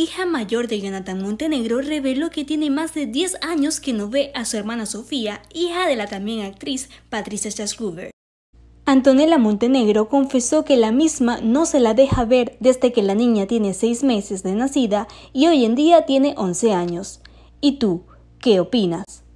hija mayor de Jonathan Montenegro, reveló que tiene más de 10 años que no ve a su hermana Sofía, hija de la también actriz Patricia Schasgruber. Antonella Montenegro confesó que la misma no se la deja ver desde que la niña tiene 6 meses de nacida y hoy en día tiene 11 años. ¿Y tú, qué opinas?